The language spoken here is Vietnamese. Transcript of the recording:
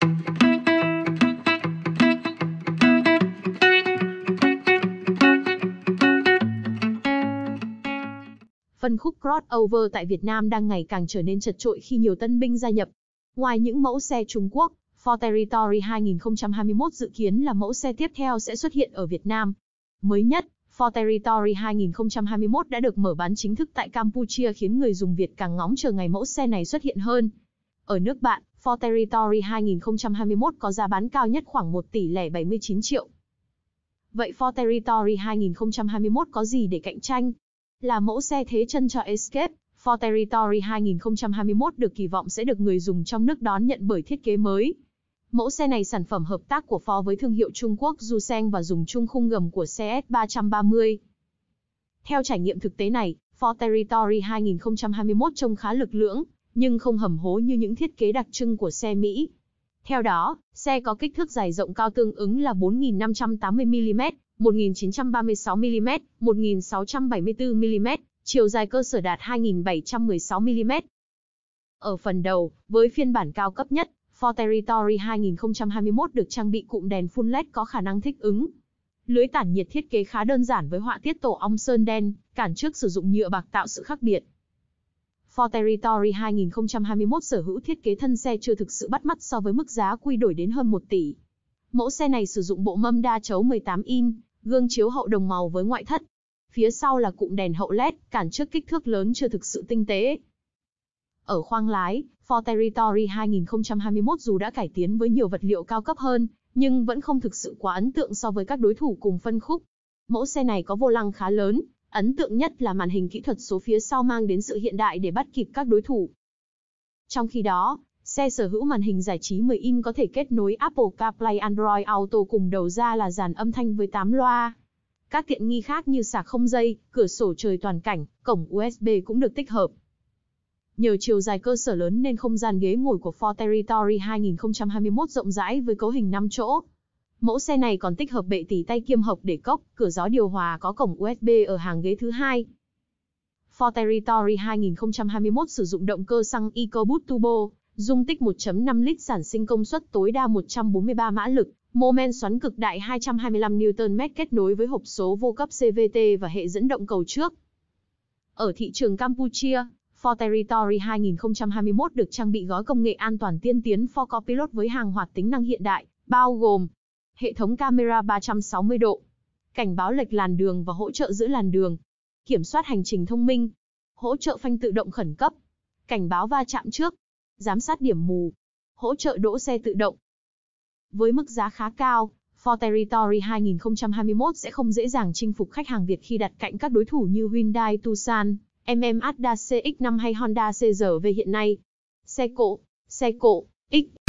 Phần khúc crossover tại Việt Nam đang ngày càng trở nên chật trội khi nhiều tân binh gia nhập. Ngoài những mẫu xe Trung Quốc, Ford Territory 2021 dự kiến là mẫu xe tiếp theo sẽ xuất hiện ở Việt Nam. Mới nhất, Ford Territory 2021 đã được mở bán chính thức tại Campuchia khiến người dùng Việt càng ngóng chờ ngày mẫu xe này xuất hiện hơn. Ở nước bạn, Ford Territory 2021 có giá bán cao nhất khoảng 1 tỷ lẻ 79 triệu. Vậy Ford Territory 2021 có gì để cạnh tranh? Là mẫu xe thế chân cho Escape, Ford Territory 2021 được kỳ vọng sẽ được người dùng trong nước đón nhận bởi thiết kế mới. Mẫu xe này sản phẩm hợp tác của Ford với thương hiệu Trung Quốc Juseng và dùng chung khung gầm của CS 330. Theo trải nghiệm thực tế này, Ford Territory 2021 trông khá lực lưỡng, nhưng không hầm hố như những thiết kế đặc trưng của xe Mỹ. Theo đó, xe có kích thước dài rộng cao tương ứng là 4.580mm, 1.936 mm 1.674 mm chiều dài cơ sở đạt 2.716 mm Ở phần đầu, với phiên bản cao cấp nhất, Ford Territory 2021 được trang bị cụm đèn full LED có khả năng thích ứng. Lưới tản nhiệt thiết kế khá đơn giản với họa tiết tổ ong sơn đen, cản trước sử dụng nhựa bạc tạo sự khác biệt. Ford Territory 2021 sở hữu thiết kế thân xe chưa thực sự bắt mắt so với mức giá quy đổi đến hơn 1 tỷ. Mẫu xe này sử dụng bộ mâm đa chấu 18 in, gương chiếu hậu đồng màu với ngoại thất. Phía sau là cụm đèn hậu LED, cản trước kích thước lớn chưa thực sự tinh tế. Ở khoang lái, Ford Territory 2021 dù đã cải tiến với nhiều vật liệu cao cấp hơn, nhưng vẫn không thực sự quá ấn tượng so với các đối thủ cùng phân khúc. Mẫu xe này có vô lăng khá lớn, Ấn tượng nhất là màn hình kỹ thuật số phía sau mang đến sự hiện đại để bắt kịp các đối thủ. Trong khi đó, xe sở hữu màn hình giải trí 10 inch có thể kết nối Apple CarPlay Android Auto cùng đầu ra là dàn âm thanh với 8 loa. Các tiện nghi khác như sạc không dây, cửa sổ trời toàn cảnh, cổng USB cũng được tích hợp. Nhờ chiều dài cơ sở lớn nên không gian ghế ngồi của Ford Territory 2021 rộng rãi với cấu hình 5 chỗ. Mẫu xe này còn tích hợp bệ tỉ tay kiêm hộc để cốc, cửa gió điều hòa có cổng USB ở hàng ghế thứ hai. Ford Territory 2021 sử dụng động cơ xăng EcoBoost Turbo, dung tích 1.5 lít sản sinh công suất tối đa 143 mã lực, mô men xoắn cực đại 225 Nm kết nối với hộp số vô cấp CVT và hệ dẫn động cầu trước. Ở thị trường Campuchia, Ford Territory 2021 được trang bị gói công nghệ an toàn tiên tiến Ford Copilot với hàng hoạt tính năng hiện đại, bao gồm hệ thống camera 360 độ, cảnh báo lệch làn đường và hỗ trợ giữ làn đường, kiểm soát hành trình thông minh, hỗ trợ phanh tự động khẩn cấp, cảnh báo va chạm trước, giám sát điểm mù, hỗ trợ đỗ xe tự động. Với mức giá khá cao, Ford Territory 2021 sẽ không dễ dàng chinh phục khách hàng Việt khi đặt cạnh các đối thủ như Hyundai Tucson, MM Mazda CX-5 hay Honda CR-V hiện nay. Xe cộ, xe cộ, X